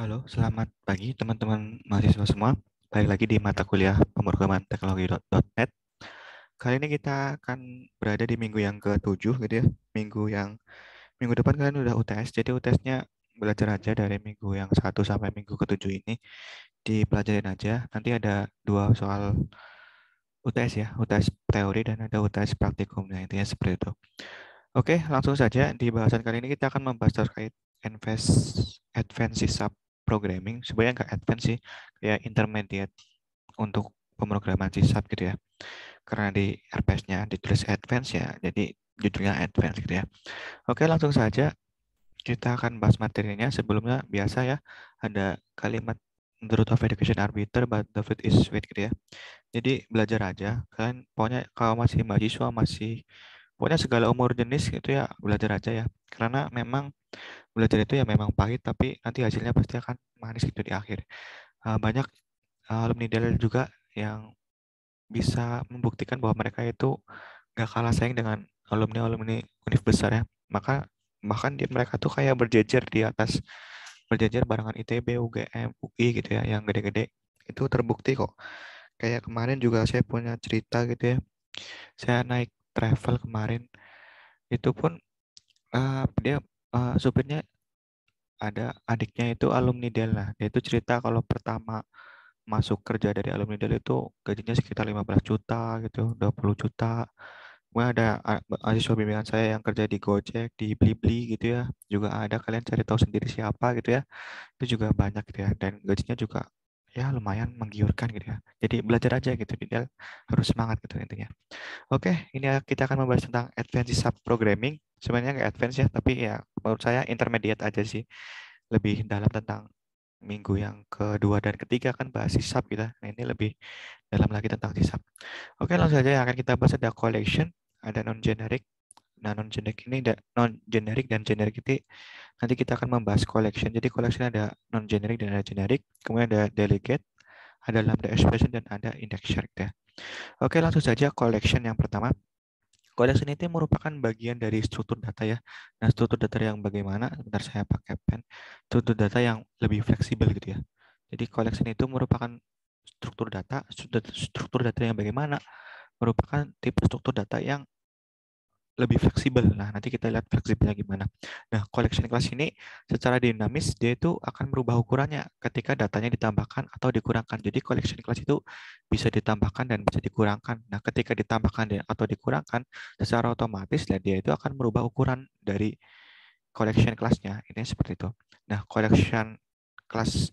Halo, selamat pagi teman-teman mahasiswa semua. Balik lagi di mata kuliah pemrograman teknologi.net. Kali ini kita akan berada di minggu yang ke-7 gitu ya. Minggu yang minggu depan kalian udah UTS, jadi UTS-nya belajar aja dari minggu yang 1 sampai minggu ke-7 ini dipelajarin aja. Nanti ada dua soal UTS ya, UTS teori dan ada UTS praktikumnya intinya seperti itu. Oke, langsung saja di bahasan kali ini kita akan membahas terkait Invest advanced sub programming sebenarnya nggak advance sih kayak intermediate untuk pemrograman C Sharp gitu ya karena di RPS-nya ditulis advance ya jadi judulnya advance gitu ya oke langsung saja kita akan bahas materinya sebelumnya biasa ya ada kalimat the root of education arbiter but the fruit is sweet gitu ya jadi belajar aja kan pokoknya kalau masih mahasiswa masih pokoknya segala umur jenis gitu ya belajar aja ya karena memang belajar itu ya memang pahit tapi nanti hasilnya pasti akan manis gitu di akhir uh, banyak eh, alumni Dell juga yang bisa membuktikan bahwa mereka itu gak kalah saing dengan alumni alumni univ besar ya maka bahkan dia mereka tuh kayak berjejer di atas berjejer barengan ITB UGM UI gitu ya yang gede-gede itu terbukti kok kayak kemarin juga saya punya cerita gitu ya saya naik travel kemarin itu pun uh, dia uh, supirnya ada adiknya itu alumni Della. Nah, dia itu cerita kalau pertama masuk kerja dari alumni Dell itu gajinya sekitar 15 juta gitu, 20 juta. Kemudian ada mahasiswa bimbingan saya yang kerja di Gojek, di Blibli gitu ya. Juga ada kalian cari tahu sendiri siapa gitu ya. Itu juga banyak gitu ya dan gajinya juga ya lumayan menggiurkan gitu ya. Jadi belajar aja gitu, dia harus semangat gitu intinya. Oke, ini kita akan membahas tentang advanced sub programming Sebenarnya nggak advance ya, tapi ya menurut saya intermediate aja sih. Lebih dalam tentang minggu yang kedua dan ketiga kan bahas sub gitu Nah, ini lebih dalam lagi tentang sub. Oke, langsung aja yang akan kita bahas ada collection, ada non-generic, Nah, non generic ini non generic dan generic itu nanti kita akan membahas collection. Jadi collection ada non generic dan ada generic, kemudian ada delegate, ada lambda expression dan ada index shared ya. Oke, langsung saja collection yang pertama. Collection itu merupakan bagian dari struktur data ya. Nah, struktur data yang bagaimana? Sebentar saya pakai pen. Struktur data yang lebih fleksibel gitu ya. Jadi collection itu merupakan struktur data, struktur data yang bagaimana? Merupakan tipe struktur data yang lebih fleksibel. Nah, nanti kita lihat fleksibelnya gimana. Nah, collection class ini secara dinamis dia itu akan merubah ukurannya ketika datanya ditambahkan atau dikurangkan. Jadi collection class itu bisa ditambahkan dan bisa dikurangkan. Nah, ketika ditambahkan atau dikurangkan secara otomatis dan dia itu akan merubah ukuran dari collection class-nya. Ini seperti itu. Nah, collection class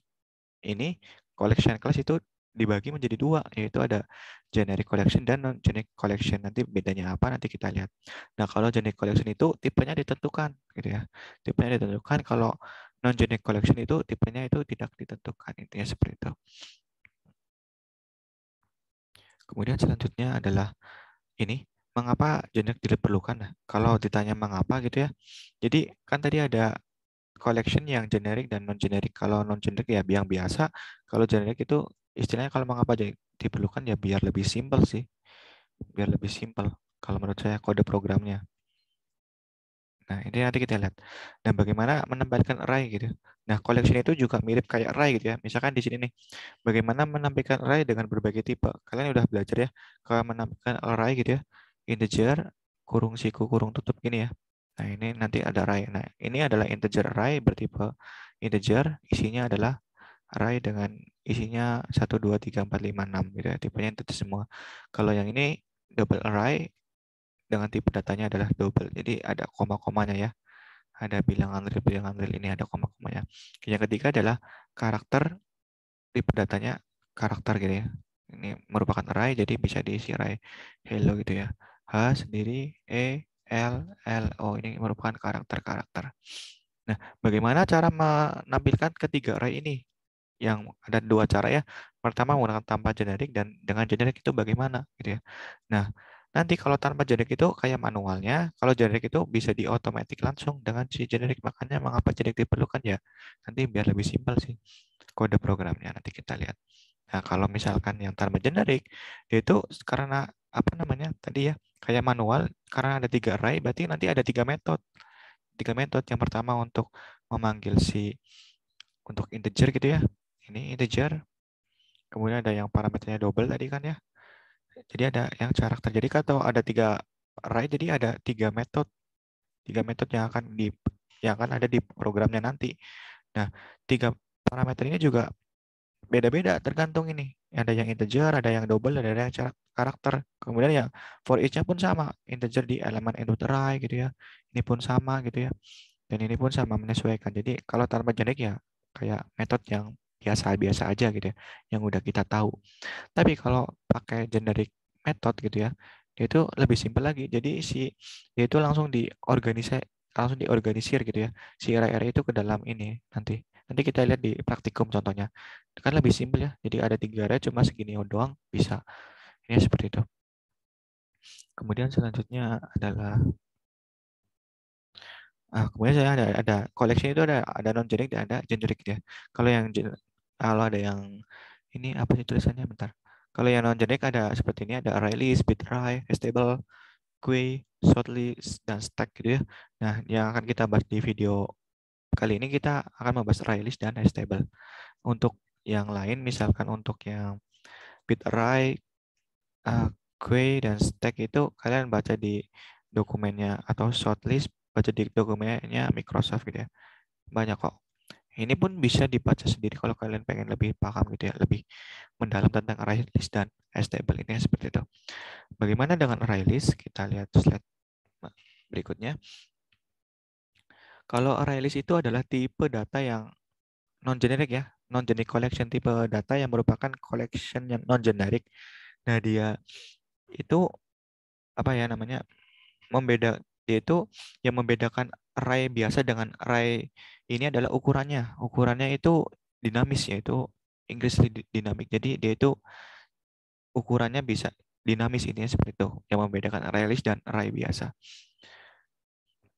ini collection class itu dibagi menjadi dua, yaitu ada generic collection dan non-generic collection. Nanti bedanya apa nanti kita lihat. Nah, kalau generic collection itu tipenya ditentukan gitu ya. Tipenya ditentukan kalau non-generic collection itu tipenya itu tidak ditentukan. Intinya gitu seperti itu. Kemudian selanjutnya adalah ini mengapa generic diperlukan? Nah, kalau ditanya mengapa gitu ya. Jadi kan tadi ada collection yang generic dan non generic. Kalau non generic ya yang biasa, kalau generic itu istilahnya kalau mengapa diperlukan ya biar lebih simpel sih biar lebih simpel kalau menurut saya kode programnya nah ini nanti kita lihat dan nah, bagaimana menempatkan array gitu nah collection itu juga mirip kayak array gitu ya misalkan di sini nih bagaimana menampilkan array dengan berbagai tipe kalian udah belajar ya kalau menampilkan array gitu ya integer kurung siku kurung tutup gini ya nah ini nanti ada array nah ini adalah integer array bertipe integer isinya adalah array dengan isinya 1, 2, 3, 4, 5, 6 gitu ya. Tipenya itu semua. Kalau yang ini double array dengan tipe datanya adalah double. Jadi ada koma-komanya ya. Ada bilangan real, bilangan real ini ada koma-komanya. Yang ketiga adalah karakter tipe datanya karakter gitu ya. Ini merupakan array jadi bisa diisi array hello gitu ya. H sendiri E L L O ini merupakan karakter-karakter. Nah, bagaimana cara menampilkan ketiga array ini? yang ada dua cara ya. Pertama menggunakan tanpa generik dan dengan generik itu bagaimana gitu ya. Nah, nanti kalau tanpa generik itu kayak manualnya, kalau generik itu bisa diotomatik langsung dengan si generik. Makanya mengapa generik diperlukan ya? Nanti biar lebih simpel sih kode programnya nanti kita lihat. Nah, kalau misalkan yang tanpa generik itu karena apa namanya tadi ya kayak manual karena ada tiga array berarti nanti ada tiga metode tiga metode yang pertama untuk memanggil si untuk integer gitu ya ini integer. Kemudian ada yang parameternya double tadi kan ya. Jadi ada yang karakter. Jadi atau ada tiga array, jadi ada tiga metode, tiga metode yang akan di yang akan ada di programnya nanti. Nah, tiga parameter ini juga beda-beda tergantung ini. Ada yang integer, ada yang double, ada yang karakter. Kemudian yang for each-nya pun sama. Integer di elemen input array gitu ya. Ini pun sama gitu ya. Dan ini pun sama menyesuaikan. Jadi kalau tanpa jenik ya kayak metode yang biasa-biasa ya aja gitu ya, yang udah kita tahu. Tapi kalau pakai generic method gitu ya, itu lebih simpel lagi. Jadi si dia itu langsung diorganisir langsung diorganisir gitu ya. Si RR itu ke dalam ini nanti. Nanti kita lihat di praktikum contohnya. Kan lebih simpel ya. Jadi ada tiga area cuma segini doang bisa. Ini seperti itu. Kemudian selanjutnya adalah Nah, kemudian saya ada ada koleksi itu ada ada non generic dan ada generic gitu ya. Kalau yang kalau ada yang ini apa sih tulisannya bentar kalau yang non generic ada seperti ini ada release array, stable queue shortlist dan stack gitu ya nah yang akan kita bahas di video kali ini kita akan membahas release dan stable untuk yang lain misalkan untuk yang bitray uh, queue dan stack itu kalian baca di dokumennya atau shortlist baca di dokumennya Microsoft gitu ya banyak kok ini pun bisa dibaca sendiri kalau kalian pengen lebih paham gitu ya, lebih mendalam tentang array list dan stable table ini ya, seperti itu. Bagaimana dengan array list? Kita lihat slide berikutnya. Kalau array list itu adalah tipe data yang non generic ya, non generic collection tipe data yang merupakan collection yang non generic. Nah, dia itu apa ya namanya? membeda yaitu yang membedakan array biasa dengan array ini adalah ukurannya. Ukurannya itu dinamis yaitu Inggris dinamik. Jadi dia itu ukurannya bisa dinamis ini seperti itu yang membedakan array dan array biasa.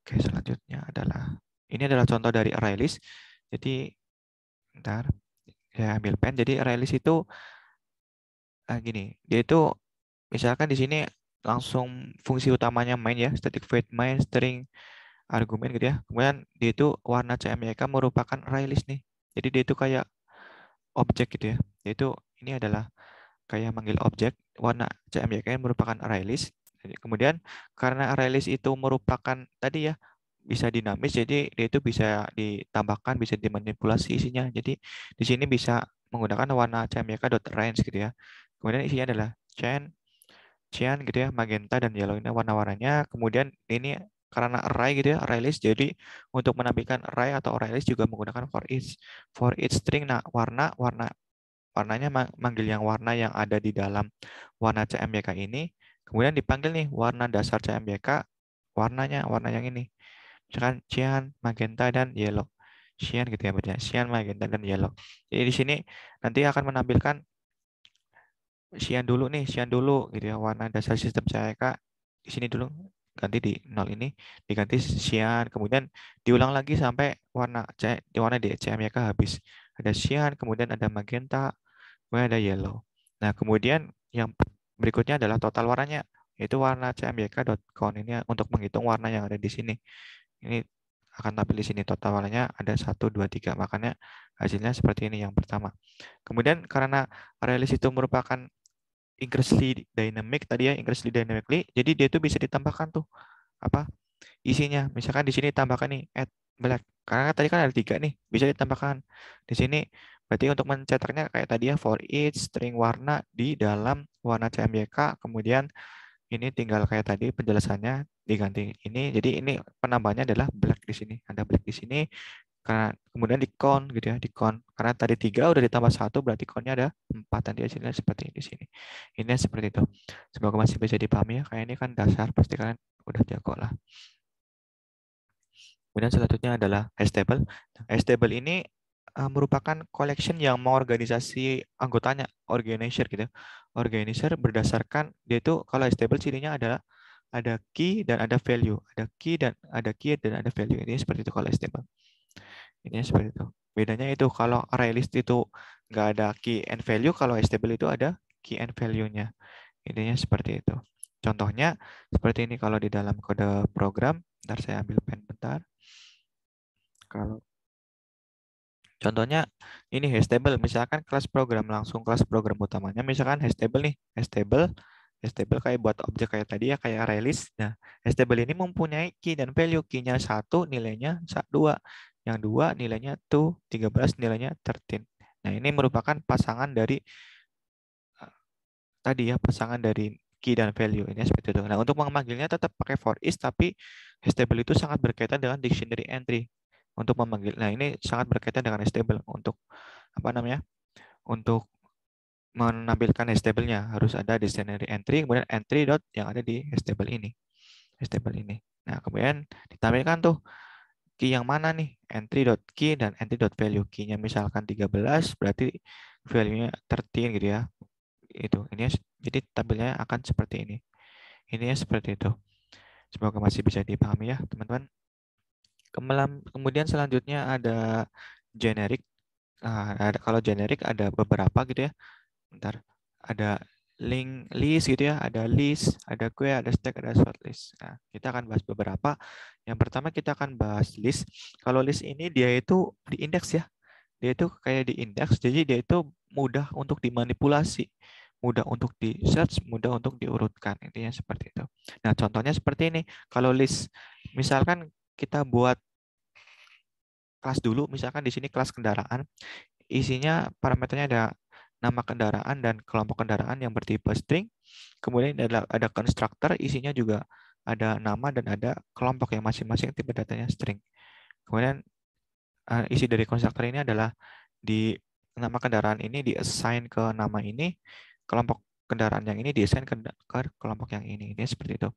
Oke, selanjutnya adalah ini adalah contoh dari array list. Jadi ntar saya ambil pen. Jadi array list itu ah, gini, dia itu misalkan di sini langsung fungsi utamanya main ya, static void main string argumen gitu ya. Kemudian dia itu warna CMYK merupakan array list nih. Jadi dia itu kayak objek gitu ya. Dia itu ini adalah kayak manggil objek, warna CMYK merupakan array list. Kemudian karena array list itu merupakan tadi ya bisa dinamis jadi dia itu bisa ditambahkan bisa dimanipulasi isinya jadi di sini bisa menggunakan warna cmyk.range gitu ya kemudian isinya adalah chain cyan gitu ya, magenta dan yellow ini warna-warnanya. Kemudian ini karena array gitu ya, array list. Jadi untuk menampilkan array atau array list juga menggunakan for each for each string. Nah, warna warna warnanya manggil yang warna yang ada di dalam warna CMYK ini. Kemudian dipanggil nih warna dasar CMYK, warnanya warna yang ini. Misalkan cyan, magenta dan yellow. Cyan gitu ya berarti. Cyan, magenta dan yellow. Jadi di sini nanti akan menampilkan sian dulu nih, sian dulu gitu ya. Warna dasar sistem kak di sini dulu ganti di nol ini diganti sian kemudian diulang lagi sampai warna C di warna di CMYK ya, habis ada sian kemudian ada magenta kemudian ada yellow nah kemudian yang berikutnya adalah total warnanya yaitu warna cmyk.com ini untuk menghitung warna yang ada di sini ini akan tampil di sini total warnanya ada 1, 2, 3 makanya hasilnya seperti ini yang pertama kemudian karena realis itu merupakan Ingressly Dynamic tadi ya, Ingressly Dynamically. Jadi dia itu bisa ditambahkan tuh apa isinya. Misalkan di sini tambahkan nih add black. Karena kan tadi kan ada tiga nih, bisa ditambahkan. Di sini berarti untuk mencetaknya kayak tadi ya for each string warna di dalam warna CMYK kemudian ini tinggal kayak tadi penjelasannya diganti ini jadi ini penambahannya adalah black di sini ada black di sini karena kemudian dikon gitu ya dikon karena tadi tiga udah ditambah satu berarti konnya ada empat tadi hasilnya seperti ini di sini ini seperti itu semoga masih bisa dipahami ya kayak ini kan dasar pasti kalian udah jago lah kemudian selanjutnya adalah s table s table ini eh, merupakan collection yang mengorganisasi anggotanya organizer gitu ya. organizer berdasarkan dia itu kalau s table cirinya adalah ada key dan ada value ada key dan ada key dan ada value ini seperti itu kalau s table ini seperti itu. Bedanya itu kalau array itu nggak ada key and value, kalau stable itu ada key and value-nya. Intinya seperti itu. Contohnya seperti ini kalau di dalam kode program, ntar saya ambil pen bentar. Kalau Contohnya ini hash misalkan kelas program langsung kelas program utamanya, misalkan hash table nih, hash table, kayak buat objek kayak tadi ya, kayak array list. Nah, hash ini mempunyai key dan value, key-nya satu, nilainya dua yang dua nilainya 2, 13 nilainya 13. Nah, ini merupakan pasangan dari eh, tadi ya, pasangan dari key dan value ini seperti itu. Nah, untuk memanggilnya tetap pakai for is tapi stable itu sangat berkaitan dengan dictionary entry untuk memanggil. Nah, ini sangat berkaitan dengan stable untuk apa namanya? Untuk menampilkan stable-nya harus ada dictionary entry kemudian entry dot yang ada di stable ini. Stable ini. Nah, kemudian ditampilkan tuh key yang mana nih? entry dot key dan entry entry.value. Key-nya misalkan 13, berarti value-nya 13 gitu ya. Itu. Ini jadi tabelnya akan seperti ini. Ini seperti itu. Semoga masih bisa dipahami ya, teman-teman. Kemudian selanjutnya ada generic. Nah, ada, kalau generic ada beberapa gitu ya. Bentar. Ada link list gitu ya, ada list, ada query ada stack, ada shortlist. Nah, kita akan bahas beberapa. Yang pertama kita akan bahas list. Kalau list ini dia itu diindeks ya. Dia itu kayak diindeks jadi dia itu mudah untuk dimanipulasi, mudah untuk di search, mudah untuk diurutkan. Intinya seperti itu. Nah, contohnya seperti ini. Kalau list misalkan kita buat kelas dulu, misalkan di sini kelas kendaraan, isinya parameternya ada nama kendaraan dan kelompok kendaraan yang bertipe string. Kemudian ada, ada konstruktor isinya juga ada nama dan ada kelompok yang masing-masing tipe datanya string. Kemudian eh, isi dari konstruktor ini adalah di nama kendaraan ini di assign ke nama ini, kelompok kendaraan yang ini di assign ke, ke kelompok yang ini. Ini seperti itu.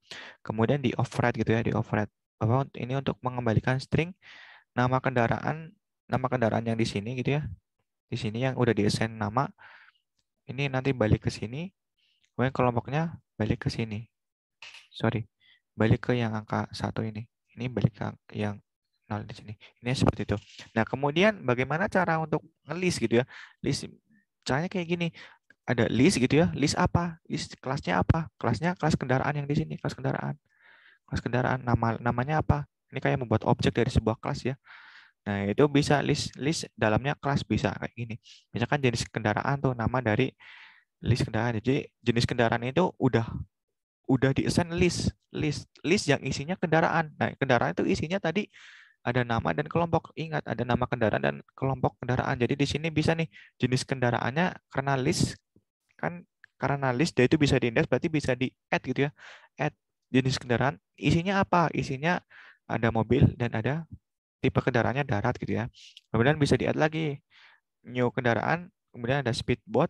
Kemudian di override gitu ya, di override. Bahwa ini untuk mengembalikan string nama kendaraan nama kendaraan yang di sini gitu ya di sini yang udah di assign nama ini nanti balik ke sini kemudian kelompoknya balik ke sini sorry balik ke yang angka satu ini ini balik ke yang nol di sini ini seperti itu nah kemudian bagaimana cara untuk ngelis gitu ya list caranya kayak gini ada list gitu ya list apa list kelasnya apa kelasnya kelas kendaraan yang di sini kelas kendaraan kelas kendaraan nama namanya apa ini kayak membuat objek dari sebuah kelas ya Nah, itu bisa list list dalamnya kelas bisa kayak gini. Misalkan jenis kendaraan tuh nama dari list kendaraan. Jadi jenis kendaraan itu udah udah di list list list yang isinya kendaraan. Nah, kendaraan itu isinya tadi ada nama dan kelompok. Ingat, ada nama kendaraan dan kelompok kendaraan. Jadi di sini bisa nih jenis kendaraannya karena list kan karena list dia itu bisa diindeks berarti bisa di add gitu ya. Add jenis kendaraan isinya apa? Isinya ada mobil dan ada tipe kendaraannya darat gitu ya. Kemudian bisa di-add lagi new kendaraan, kemudian ada speedboat,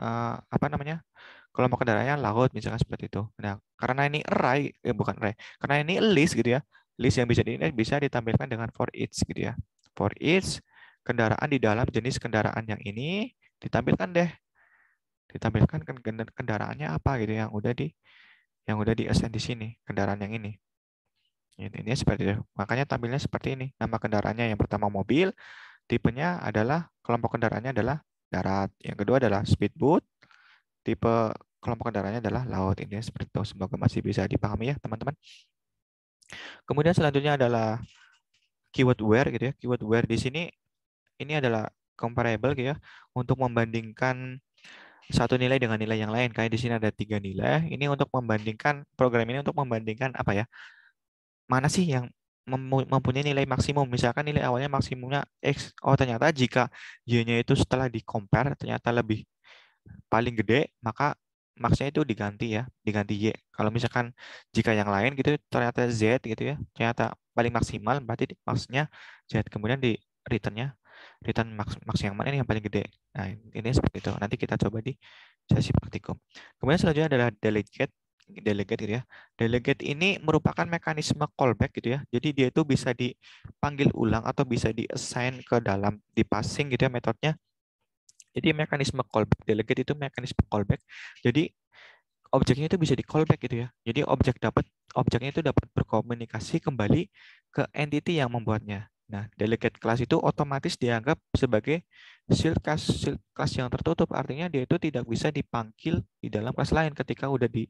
uh, apa namanya, kalau kelompok kendaraannya laut misalkan seperti itu. Nah, karena ini array, eh, bukan array, karena ini list gitu ya, list yang bisa di eh, bisa ditampilkan dengan for each gitu ya. For each kendaraan di dalam jenis kendaraan yang ini ditampilkan deh ditampilkan kendaraannya apa gitu yang udah di yang udah di assign di sini kendaraan yang ini ini, ini seperti itu. Makanya tampilnya seperti ini. Nama kendaraannya yang pertama mobil, tipenya adalah kelompok kendaraannya adalah darat. Yang kedua adalah speedboat, tipe kelompok kendaraannya adalah laut. Ini seperti itu. Semoga masih bisa dipahami ya, teman-teman. Kemudian selanjutnya adalah keyword where gitu ya. Keyword where di sini ini adalah comparable gitu ya untuk membandingkan satu nilai dengan nilai yang lain. Kayak di sini ada tiga nilai. Ini untuk membandingkan program ini untuk membandingkan apa ya? mana sih yang mempunyai nilai maksimum. Misalkan nilai awalnya maksimumnya X. Oh, ternyata jika Y-nya itu setelah di-compare ternyata lebih paling gede, maka maksnya itu diganti ya, diganti Y. Kalau misalkan jika yang lain gitu ternyata Z gitu ya, ternyata paling maksimal berarti maksnya Z. Kemudian di returnnya return max, max yang mana ini yang paling gede. Nah, ini seperti itu. Nanti kita coba di sesi praktikum. Kemudian selanjutnya adalah delegate delegate gitu ya. Delegate ini merupakan mekanisme callback gitu ya. Jadi dia itu bisa dipanggil ulang atau bisa di ke dalam di passing gitu ya metodenya. Jadi mekanisme callback delegate itu mekanisme callback. Jadi objeknya itu bisa di callback gitu ya. Jadi objek dapat objeknya itu dapat berkomunikasi kembali ke entity yang membuatnya. Nah, delegate class itu otomatis dianggap sebagai shield class, shield class yang tertutup. Artinya dia itu tidak bisa dipanggil di dalam kelas lain ketika udah di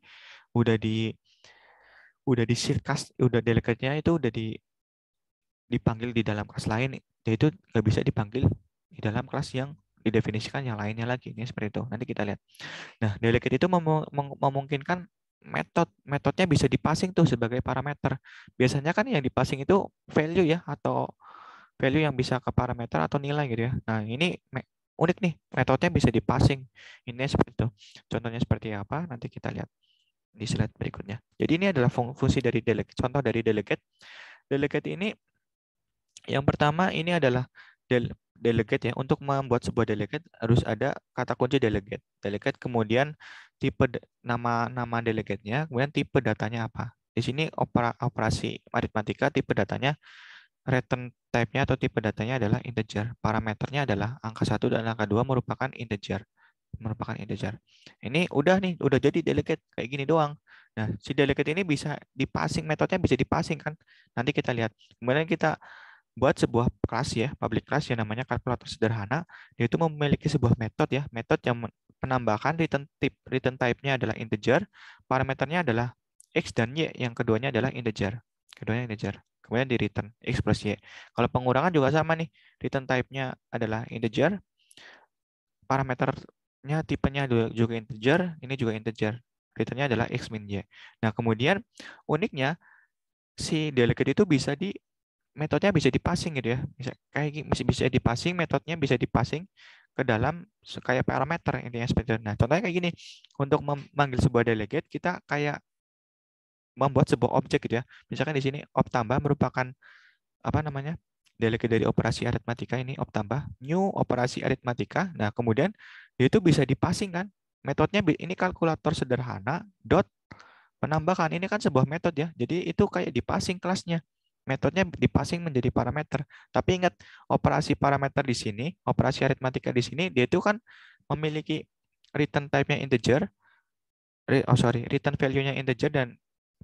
udah di udah di shift udah delegate itu udah di dipanggil di dalam kelas lain dia ya itu nggak bisa dipanggil di dalam kelas yang didefinisikan yang lainnya lagi ini seperti itu nanti kita lihat nah delegate itu mem memungkinkan metode metodenya bisa dipassing tuh sebagai parameter biasanya kan yang dipassing itu value ya atau value yang bisa ke parameter atau nilai gitu ya nah ini unik nih metodenya bisa dipassing ini seperti itu contohnya seperti apa nanti kita lihat di slide berikutnya. Jadi ini adalah fungsi dari delegate, contoh dari delegate. Delegate ini yang pertama ini adalah del delegate ya. Untuk membuat sebuah delegate harus ada kata kunci delegate. Delegate kemudian tipe nama nama delegate-nya, kemudian tipe datanya apa. Di sini opera, operasi aritmatika tipe datanya return type-nya atau tipe datanya adalah integer. Parameternya adalah angka 1 dan angka 2 merupakan integer merupakan integer. Ini udah nih, udah jadi delegate kayak gini doang. Nah, si delegate ini bisa dipassing, metodenya bisa dipassing kan. Nanti kita lihat. Kemudian kita buat sebuah kelas ya, public class yang namanya kalkulator sederhana, dia itu memiliki sebuah metode ya, metode yang penambahkan return type, return type-nya adalah integer, parameternya adalah x dan y, yang keduanya adalah integer. Keduanya integer. Kemudian di return x plus y. Kalau pengurangan juga sama nih, return type-nya adalah integer, parameter nya tipenya juga integer, ini juga integer. Returnnya adalah x min y. Nah, kemudian uniknya si delegate itu bisa di metodenya bisa dipassing gitu ya. Bisa kayak bisa bisa dipassing, metodenya bisa dipassing ke dalam kayak parameter intinya seperti itu. Nah, contohnya kayak gini. Untuk memanggil sebuah delegate, kita kayak membuat sebuah objek gitu ya. Misalkan di sini op tambah merupakan apa namanya? delegate dari operasi aritmatika ini op tambah new operasi aritmatika. Nah, kemudian itu bisa dipassing kan. Metodenya ini kalkulator sederhana dot penambahan. Ini kan sebuah metode ya. Jadi itu kayak dipassing kelasnya. Metodenya dipassing menjadi parameter. Tapi ingat operasi parameter di sini, operasi aritmatika di sini dia itu kan memiliki return type-nya integer. Oh sorry, return value-nya integer dan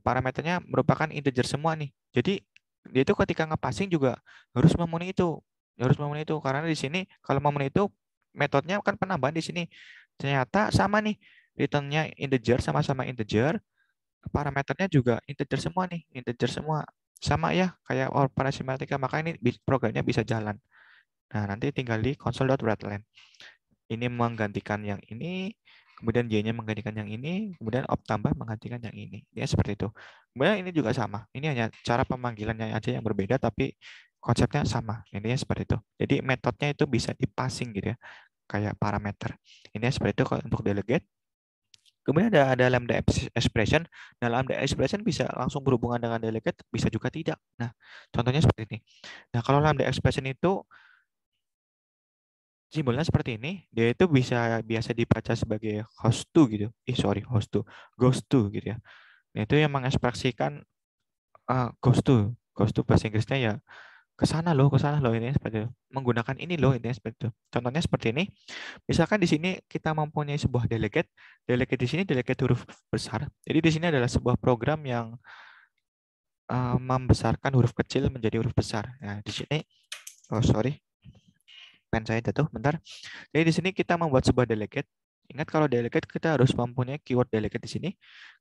parameternya merupakan integer semua nih. Jadi dia itu ketika ngepassing juga harus memenuhi itu harus memenuhi itu karena di sini kalau memenuhi itu metodenya kan penambahan di sini. Ternyata sama nih, returnnya integer sama-sama integer, parameternya juga integer semua nih, integer semua. Sama ya, kayak operasi matematika, maka ini programnya bisa jalan. Nah, nanti tinggal di console.readline. Ini menggantikan yang ini, kemudian Y-nya menggantikan yang ini, kemudian op tambah menggantikan yang ini. Ya, seperti itu. Kemudian ini juga sama. Ini hanya cara pemanggilannya aja yang berbeda, tapi konsepnya sama intinya seperti itu jadi metodenya itu bisa dipassing gitu ya kayak parameter ya seperti itu kalau untuk delegate kemudian ada ada lambda expression nah lambda expression bisa langsung berhubungan dengan delegate bisa juga tidak nah contohnya seperti ini nah kalau lambda expression itu simbolnya seperti ini, dia itu bisa biasa dibaca sebagai host to gitu. Eh sorry, host to, ghost to gitu ya. Nah, itu yang mengekspresikan uh, ghost to. Ghost to bahasa Inggrisnya ya ke sana loh, ke sana loh ini seperti itu. Menggunakan ini loh ini seperti itu. Contohnya seperti ini. Misalkan di sini kita mempunyai sebuah delegate, delegate di sini delegate huruf besar. Jadi di sini adalah sebuah program yang eh, membesarkan huruf kecil menjadi huruf besar. Nah, di sini oh sorry. Pen saya jatuh, bentar. Jadi di sini kita membuat sebuah delegate. Ingat kalau delegate kita harus mempunyai keyword delegate di sini.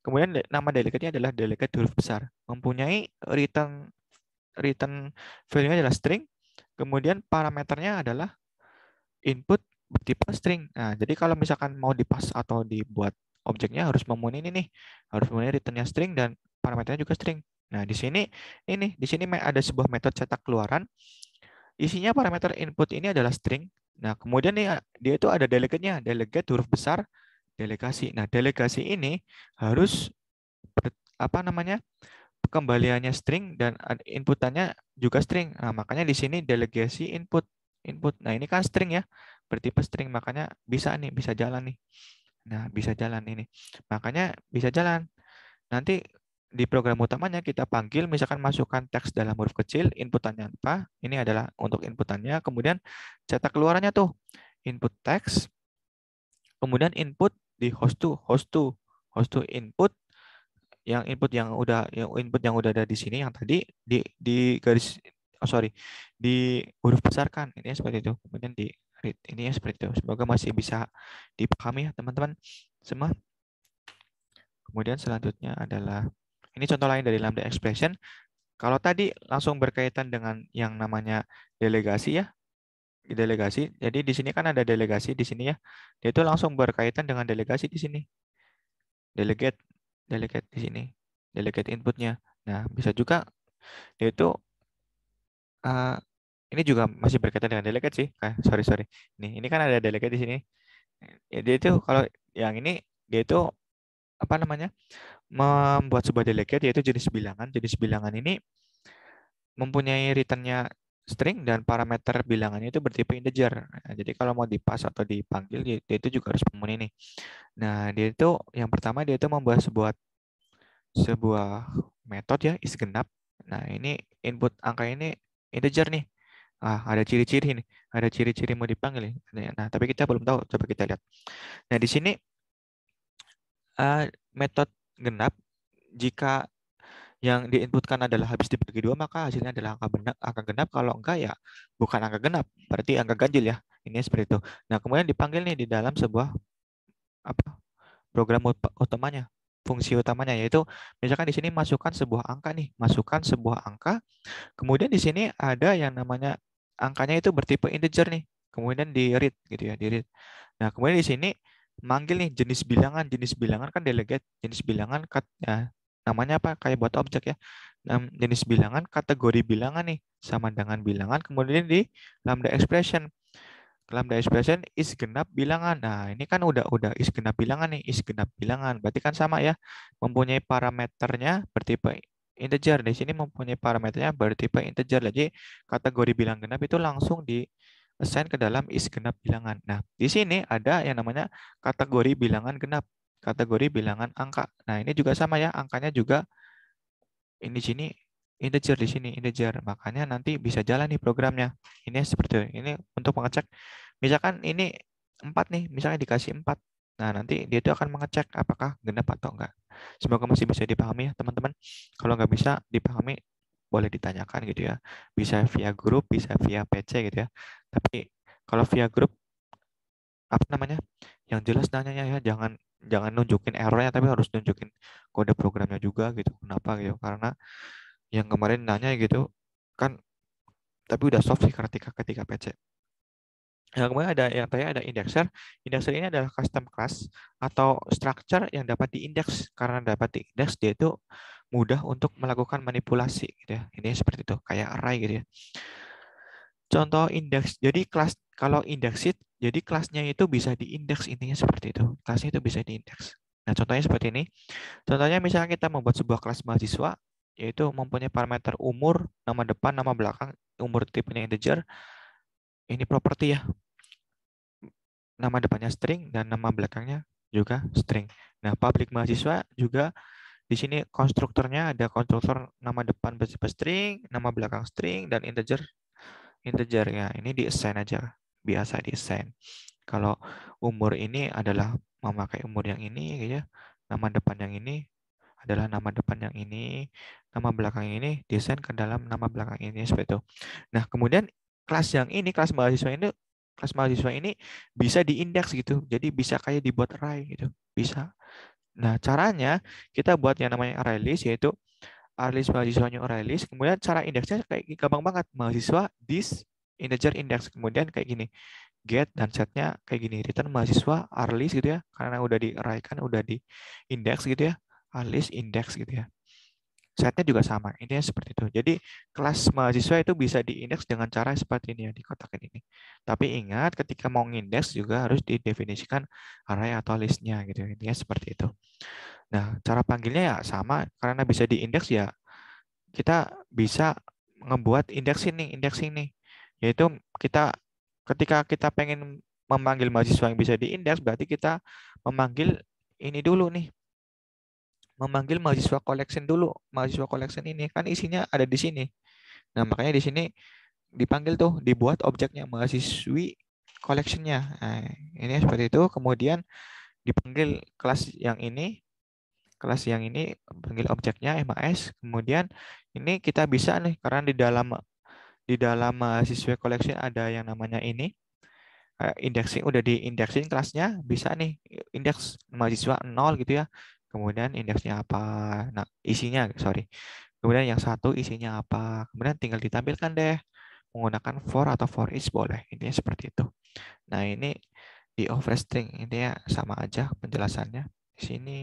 Kemudian nama delegate-nya adalah delegate huruf besar. Mempunyai return return value-nya adalah string, kemudian parameternya adalah input tipe string. Nah, jadi kalau misalkan mau dipas atau dibuat objeknya harus memenuhi ini nih, harus memenuhi returnnya string dan parameternya juga string. Nah, di sini ini di sini ada sebuah metode cetak keluaran. Isinya parameter input ini adalah string. Nah, kemudian nih dia itu ada delegate-nya, delegate huruf besar delegasi. Nah, delegasi ini harus apa namanya? kembaliannya string dan inputannya juga string. Nah, makanya di sini delegasi input input. Nah, ini kan string ya. Bertipe string makanya bisa nih, bisa jalan nih. Nah, bisa jalan ini. Makanya bisa jalan. Nanti di program utamanya kita panggil misalkan masukkan teks dalam huruf kecil, inputannya apa? Ini adalah untuk inputannya, kemudian cetak keluarannya tuh input teks, kemudian input di host2, host2, host2 input yang input yang udah yang input yang udah ada di sini yang tadi di di garis oh sorry di huruf besarkan ini seperti itu kemudian di read ini ya seperti itu semoga masih bisa dipahami ya teman-teman semua kemudian selanjutnya adalah ini contoh lain dari lambda expression kalau tadi langsung berkaitan dengan yang namanya delegasi ya delegasi jadi di sini kan ada delegasi di sini ya itu langsung berkaitan dengan delegasi di sini delegate delegate di sini, delegate inputnya. Nah, bisa juga yaitu uh, ini juga masih berkaitan dengan delegate sih. Eh, sorry sorry. Nih, ini kan ada delegate di sini. Ya, dia itu kalau yang ini dia itu apa namanya membuat sebuah delegate yaitu jenis bilangan. Jenis bilangan ini mempunyai returnnya string dan parameter bilangannya itu bertipe integer. Nah, jadi kalau mau dipas atau dipanggil dia, dia itu juga harus memenuhi nih. Nah, dia itu yang pertama dia itu membuat sebuah sebuah metode ya is genap. Nah, ini input angka ini integer nih. Ah, ada ciri-ciri nih, ada ciri-ciri mau dipanggil. Nih. Nah, nah tapi kita belum tahu, coba kita lihat. Nah, di sini uh, ah, metode genap jika yang diinputkan adalah habis dibagi dua maka hasilnya adalah angka benar angka genap kalau enggak ya bukan angka genap berarti angka ganjil ya ini seperti itu nah kemudian dipanggil nih di dalam sebuah apa program utamanya fungsi utamanya yaitu misalkan di sini masukkan sebuah angka nih masukkan sebuah angka kemudian di sini ada yang namanya angkanya itu bertipe integer nih kemudian di read gitu ya di read nah kemudian di sini manggil nih jenis bilangan jenis bilangan kan delegate jenis bilangan cut ya namanya apa kayak buat objek ya nah, jenis bilangan kategori bilangan nih sama dengan bilangan kemudian di lambda expression lambda expression is genap bilangan nah ini kan udah udah is genap bilangan nih is genap bilangan berarti kan sama ya mempunyai parameternya bertipe integer di sini mempunyai parameternya bertipe integer jadi kategori bilang genap itu langsung di assign ke dalam is genap bilangan. Nah, di sini ada yang namanya kategori bilangan genap kategori bilangan angka. Nah, ini juga sama ya, angkanya juga ini sini integer di sini integer. Makanya nanti bisa jalan nih programnya. Ini ya seperti ini untuk mengecek misalkan ini 4 nih, misalnya dikasih 4. Nah, nanti dia itu akan mengecek apakah genap atau enggak. Semoga masih bisa dipahami ya, teman-teman. Kalau nggak bisa dipahami boleh ditanyakan gitu ya. Bisa via grup, bisa via PC gitu ya. Tapi kalau via grup apa namanya yang jelas nanyanya ya jangan jangan nunjukin errornya tapi harus nunjukin kode programnya juga gitu kenapa gitu karena yang kemarin nanya gitu kan tapi udah soft sih ketika ketika PC Nah, kemudian ada yang tanya ada indexer. Indexer ini adalah custom class atau structure yang dapat diindeks karena dapat diindeks dia itu mudah untuk melakukan manipulasi gitu ya. Ini seperti itu, kayak array gitu ya. Contoh indeks. Jadi kelas kalau indexit jadi kelasnya itu bisa diindeks intinya seperti itu. Kelasnya itu bisa diindeks. Nah, contohnya seperti ini. Contohnya misalnya kita membuat sebuah kelas mahasiswa yaitu mempunyai parameter umur, nama depan, nama belakang, umur tipenya integer. Ini properti ya. Nama depannya string dan nama belakangnya juga string. Nah, public mahasiswa juga di sini konstruktornya ada konstruktor nama depan berupa string, nama belakang string dan integer integernya. Ini di assign aja biasa desain. Kalau umur ini adalah memakai umur yang ini, gitu ya, nama depan yang ini adalah nama depan yang ini, nama belakang ini desain ke dalam nama belakang ini seperti itu. Nah, kemudian kelas yang ini, kelas mahasiswa ini, kelas mahasiswa ini bisa diindeks gitu. Jadi bisa kayak dibuat array gitu, bisa. Nah, caranya kita buat yang namanya array list yaitu array list mahasiswanya array list, kemudian cara indeksnya kayak gampang banget. Mahasiswa this integer index kemudian kayak gini get dan setnya kayak gini return mahasiswa arlis gitu ya karena udah diarahkan udah di index gitu ya arlis index gitu ya setnya juga sama intinya seperti itu jadi kelas mahasiswa itu bisa diindeks dengan cara seperti ini ya di kotak ini tapi ingat ketika mau index juga harus didefinisikan array atau listnya gitu ya, intinya seperti itu nah cara panggilnya ya sama karena bisa diindeks ya kita bisa ngebuat indeks ini, indeks ini. Yaitu kita ketika kita pengen memanggil mahasiswa yang bisa diindeks, berarti kita memanggil ini dulu nih. Memanggil mahasiswa collection dulu. Mahasiswa collection ini kan isinya ada di sini. Nah, makanya di sini dipanggil tuh, dibuat objeknya mahasiswi collectionnya. Nah, ini seperti itu. Kemudian dipanggil kelas yang ini, kelas yang ini panggil objeknya MAS. Kemudian ini kita bisa nih karena di dalam di dalam mahasiswa eh, collection ada yang namanya ini indexing udah di indexing kelasnya bisa nih index mahasiswa nol gitu ya kemudian indexnya apa nah isinya sorry kemudian yang satu isinya apa kemudian tinggal ditampilkan deh menggunakan for atau for is boleh intinya seperti itu nah ini di overstring intinya sama aja penjelasannya di sini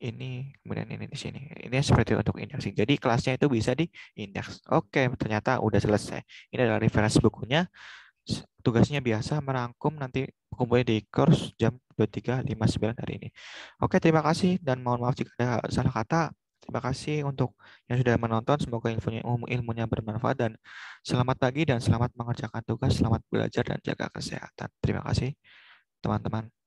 ini kemudian ini di sini. Ini seperti untuk indexing. Jadi kelasnya itu bisa di indeks. Oke, ternyata udah selesai. Ini adalah referensi bukunya. Tugasnya biasa merangkum nanti kumpulnya di course jam 23.59 hari ini. Oke, terima kasih dan mohon maaf jika ada salah kata. Terima kasih untuk yang sudah menonton. Semoga ilmunya, um, ilmunya bermanfaat dan selamat pagi dan selamat mengerjakan tugas, selamat belajar dan jaga kesehatan. Terima kasih teman-teman.